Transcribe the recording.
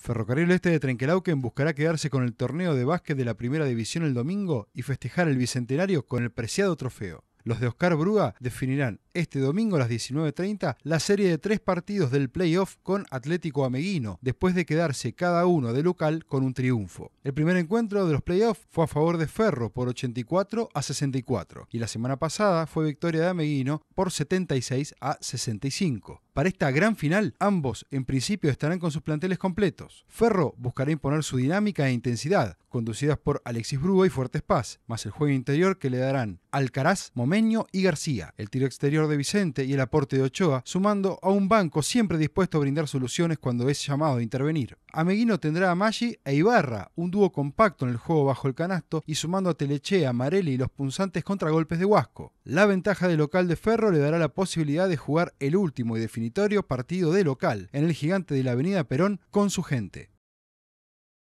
Ferrocarril Este de Trenquelauquen buscará quedarse con el torneo de básquet de la Primera División el domingo y festejar el bicentenario con el preciado trofeo. Los de Oscar Bruga definirán este domingo a las 19.30 la serie de tres partidos del playoff con Atlético Ameguino, después de quedarse cada uno de local con un triunfo. El primer encuentro de los playoffs fue a favor de Ferro por 84 a 64 y la semana pasada fue victoria de Ameguino por 76 a 65. Para esta gran final, ambos en principio estarán con sus planteles completos. Ferro buscará imponer su dinámica e intensidad, conducidas por Alexis Brugo y Fuertes Paz, más el juego interior que le darán Alcaraz, Momeño y García. El tiro exterior de Vicente y el aporte de Ochoa, sumando a un banco siempre dispuesto a brindar soluciones cuando es llamado a intervenir. Ameguino tendrá a Maggi e Ibarra, un dúo compacto en el juego bajo el canasto y sumando a Telechea, Marelli y los punzantes contragolpes de Huasco. La ventaja de local de Ferro le dará la posibilidad de jugar el último y definitorio partido de local en el gigante de la Avenida Perón con su gente.